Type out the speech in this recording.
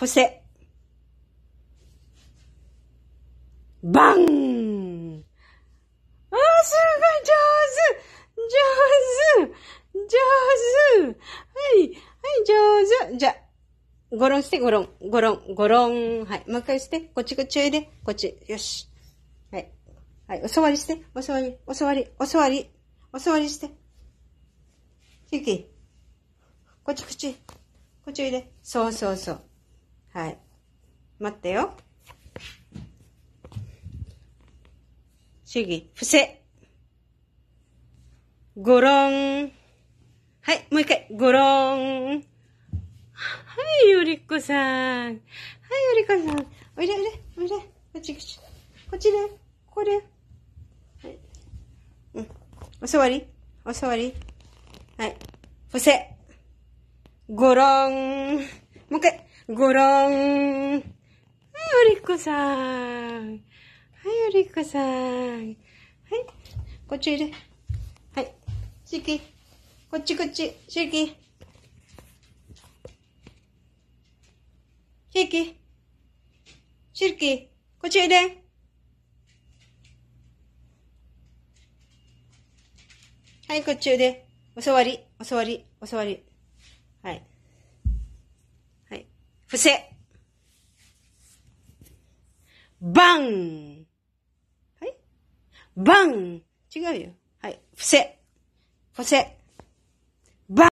そして、バンああ、すごい上手上手上手はいはい、上手じゃ、ゴロンして、ゴロン、ゴロン、ゴロン。はい。もう一回して。こっち、こっちおいで。こっち。よし。はい。はい。お座りして。お座り、お座り、お座り。お座りして。ゆき。こっち、こっち。こっちおいで。そうそうそう。はい。待ってよ。次、伏せ。ごろん。はい、もう一回、ごろん。はい、ゆりこさん。はい、ゆりこさん。おいで、おいで、おいで。こっち、こっち。こっちで、ここで。はい。うん。お座りお座りはい。伏せ。ごろん。もう一回。ごろん。はい、おりっこさん。はい、おりっこさん。はい、こっちいる。はい、シーキこっちこっち、シーキー。シーキシキこっちおいで。はい、こっちおいで。お座り、お座り、お座り。はい。伏せ。バン。はい。バン。違うよ。はい。伏せ。伏せ。